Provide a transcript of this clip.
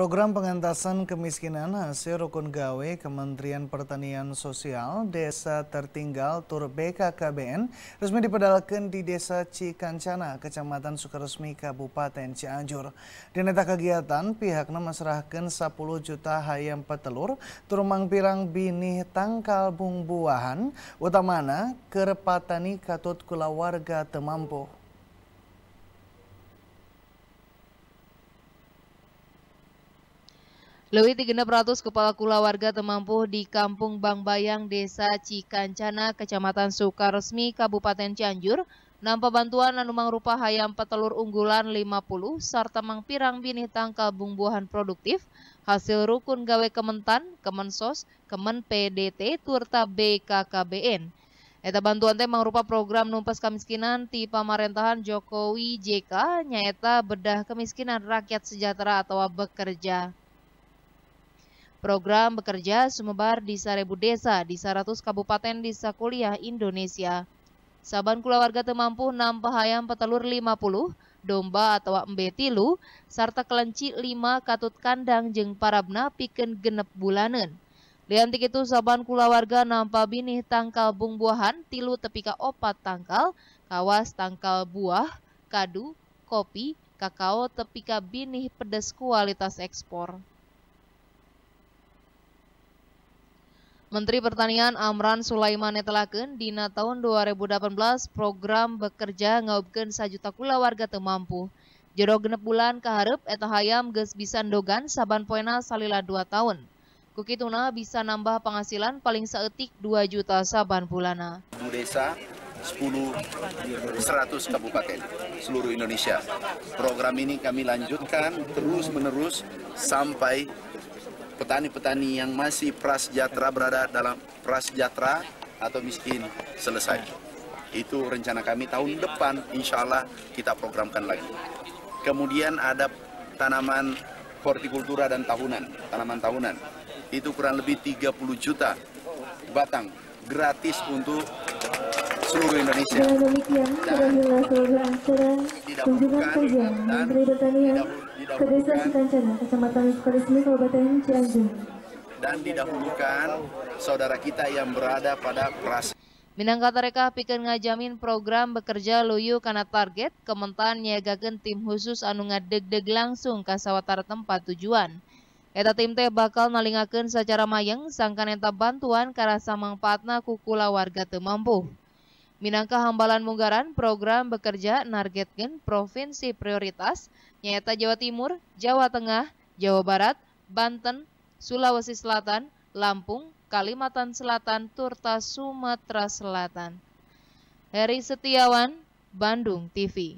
Program pengentasan kemiskinan hasil rukun gawe Kementerian Pertanian Sosial Desa Tertinggal Tur BKKBN resmi dipedalkan di Desa Cikancana, Kecamatan Sukaresmi, Kabupaten Cianjur. Di neta kegiatan, pihaknya meserahkan 10 juta hayam petelur, turmang pirang binih tangkal bung buahan, utamana kerepatani katut warga temampu. Lebih 300 kepala kula warga temampuh di Kampung Bang Bayang, Desa Cikancana, Kecamatan Sukaresmi, Kabupaten Cianjur, nampa bantuan anu mangrupa hayam petelur unggulan 50 serta mangpirang binih tangkal bumbuhan produktif, hasil rukun gawe Kementan, Kemensos, Kemen PDT, turta BKKBN. Eta bantuan teh mangrupa program numpas kemiskinan ti pamarentahan Jokowi JK nyaita bedah kemiskinan rakyat sejahtera atau bekerja Program bekerja semebar di seribu desa di 100 kabupaten di sakuliah Indonesia. Saban kula warga temampu 6 pahayam petelur 50, domba atau embe tilu, serta kelenci 5 katut kandang jeng parabna piken genep bulanen. Liantik itu saban kula warga nampa binih tangkal bung buahan, tilu tepika opat tangkal, kawas tangkal buah, kadu, kopi, kakao tepika binih pedes kualitas ekspor. Menteri Pertanian Amran Sulaiman Netelaken dina tahun 2018 program bekerja ngaubkeun sajuta kula warga termampu Jero genep bulan keharap eta hayam ges bisa dogan saban poena salila dua tahun. Kukituna bisa nambah penghasilan paling seetik 2 juta saban bulana. Anu desa 10 100 kabupaten seluruh Indonesia. Program ini kami lanjutkan terus-menerus sampai petani-petani yang masih prasejahtera berada dalam prasejahtera atau miskin selesai. Itu rencana kami tahun depan insya Allah kita programkan lagi. Kemudian ada tanaman hortikultura dan tahunan, tanaman tahunan. Itu kurang lebih 30 juta batang gratis untuk seluruh Indonesia. Dengan demikian, berakhirlah seluruh acara kunjungan kerja Menteri Pertanian ke Desa Sitancana, Kecamatan Sukaresmi, Kabupaten Cianjur. Dan didahulukan saudara kita yang berada pada kelas. Minangka Tareka pikir ngajamin program bekerja luyu karena target, kementan nyegakin tim khusus anu ngadeg-deg langsung ke sawatara tempat tujuan. Eta tim teh bakal nalingakin secara mayeng sangkan entah bantuan samang patna kukula warga temampu. mampu. Minangka hambalan munggaran program bekerja nargetkan provinsi prioritas nyata Jawa Timur, Jawa Tengah, Jawa Barat, Banten, Sulawesi Selatan, Lampung, Kalimantan Selatan, Turta Sumatera Selatan. Heri Setiawan, Bandung TV